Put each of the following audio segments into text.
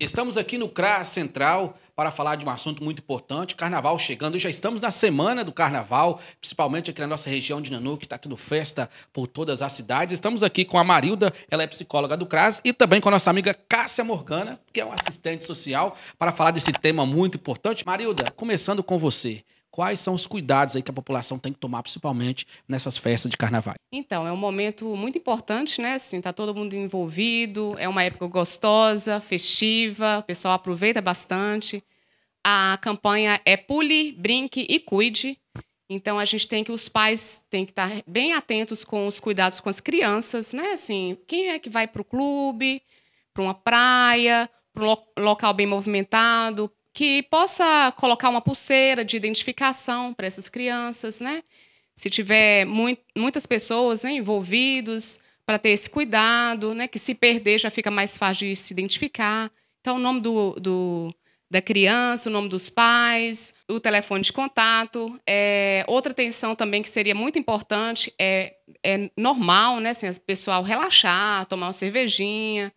Estamos aqui no CRA Central para falar de um assunto muito importante, carnaval chegando. Já estamos na semana do carnaval, principalmente aqui na nossa região de Nanu, que está tendo festa por todas as cidades. Estamos aqui com a Marilda, ela é psicóloga do CRAS, e também com a nossa amiga Cássia Morgana, que é uma assistente social, para falar desse tema muito importante. Marilda, começando com você. Quais são os cuidados aí que a população tem que tomar, principalmente nessas festas de carnaval? Então, é um momento muito importante, né? Assim, tá todo mundo envolvido, é uma época gostosa, festiva, o pessoal aproveita bastante. A campanha é Pule, Brinque e Cuide. Então a gente tem que os pais têm que estar bem atentos com os cuidados com as crianças, né? Assim, quem é que vai para o clube, para uma praia, para um lo local bem movimentado, que possa colocar uma pulseira de identificação para essas crianças, né? Se tiver muitas pessoas né, envolvidos, para ter esse cuidado, né? Que se perder já fica mais fácil de se identificar. Então, o nome do, do da criança, o nome dos pais, o telefone de contato. É, outra atenção também que seria muito importante é, é normal, né? Assim, o pessoal relaxar, tomar uma cervejinha,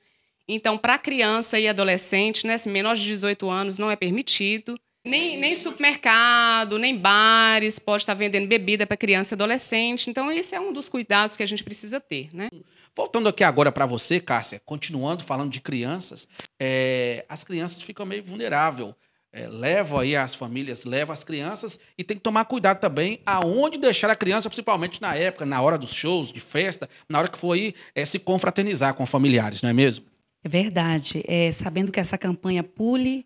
então, para criança e adolescente, né, menores de 18 anos, não é permitido. Nem, nem supermercado, nem bares pode estar vendendo bebida para criança e adolescente. Então, esse é um dos cuidados que a gente precisa ter. Né? Voltando aqui agora para você, Cássia, continuando falando de crianças, é, as crianças ficam meio vulneráveis. É, levam aí as famílias, levam as crianças e tem que tomar cuidado também aonde deixar a criança, principalmente na época, na hora dos shows, de festa, na hora que for aí é, se confraternizar com familiares, não é mesmo? É verdade. É, sabendo que essa campanha Pule,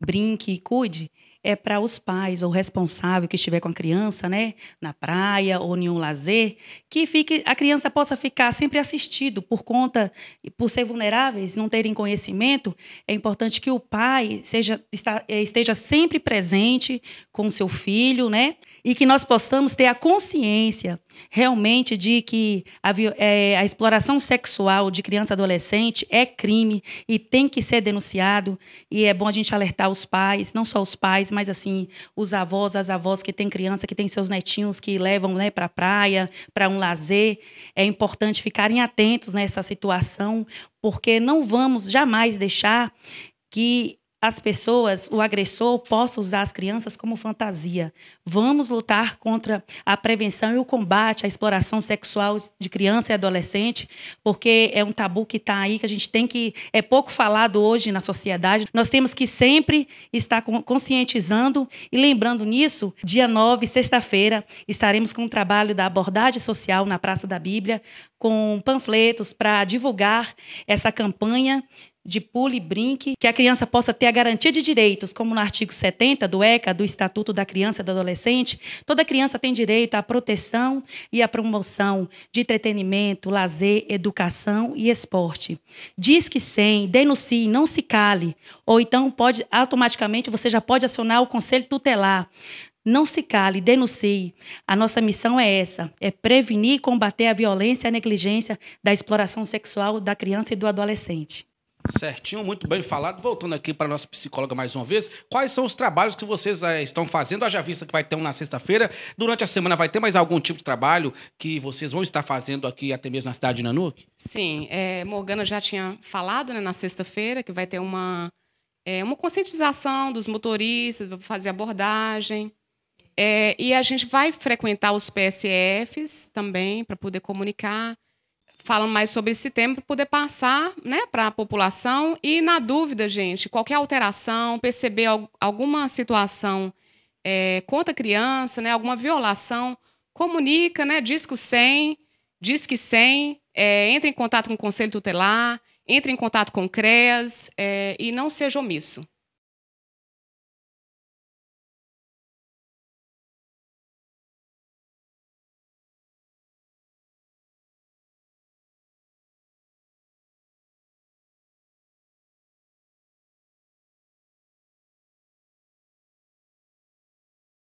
Brinque e Cuide é para os pais ou responsável que estiver com a criança, né, na praia ou em um lazer, que fique a criança possa ficar sempre assistido por conta por ser vulneráveis, não terem conhecimento, é importante que o pai seja está, é, esteja sempre presente com o seu filho, né, e que nós possamos ter a consciência realmente de que a, é, a exploração sexual de criança e adolescente é crime e tem que ser denunciado. E é bom a gente alertar os pais, não só os pais, mas assim, os avós, as avós que têm criança, que têm seus netinhos que levam né, para a praia, para um lazer. É importante ficarem atentos nessa situação, porque não vamos jamais deixar que as pessoas, o agressor, possa usar as crianças como fantasia. Vamos lutar contra a prevenção e o combate à exploração sexual de criança e adolescente, porque é um tabu que está aí, que a gente tem que. É pouco falado hoje na sociedade. Nós temos que sempre estar conscientizando e lembrando nisso. Dia 9, sexta-feira, estaremos com o trabalho da abordagem social na Praça da Bíblia, com panfletos para divulgar essa campanha de pule e brinque, que a criança possa ter a garantia de direitos, como no artigo 70 do ECA, do Estatuto da Criança e do Adolescente, toda criança tem direito à proteção e à promoção de entretenimento, lazer, educação e esporte. Diz que sem, denuncie, não se cale, ou então pode automaticamente você já pode acionar o Conselho Tutelar. Não se cale, denuncie. A nossa missão é essa: é prevenir e combater a violência e a negligência da exploração sexual da criança e do adolescente. Certinho, muito bem falado. Voltando aqui para a nossa psicóloga mais uma vez, quais são os trabalhos que vocês eh, estão fazendo? Haja vista que vai ter um na sexta-feira. Durante a semana vai ter mais algum tipo de trabalho que vocês vão estar fazendo aqui, até mesmo na cidade de Nanuque? Sim, é, Morgana já tinha falado né, na sexta-feira que vai ter uma, é, uma conscientização dos motoristas, vai fazer abordagem. É, e a gente vai frequentar os PSFs também para poder comunicar falam mais sobre esse tema para poder passar né, para a população. E, na dúvida, gente, qualquer alteração, perceber alguma situação é, contra a criança, né, alguma violação, comunica, né, diz que o SEM, diz que SEM, é, entre em contato com o Conselho Tutelar, entre em contato com o CREAS é, e não seja omisso.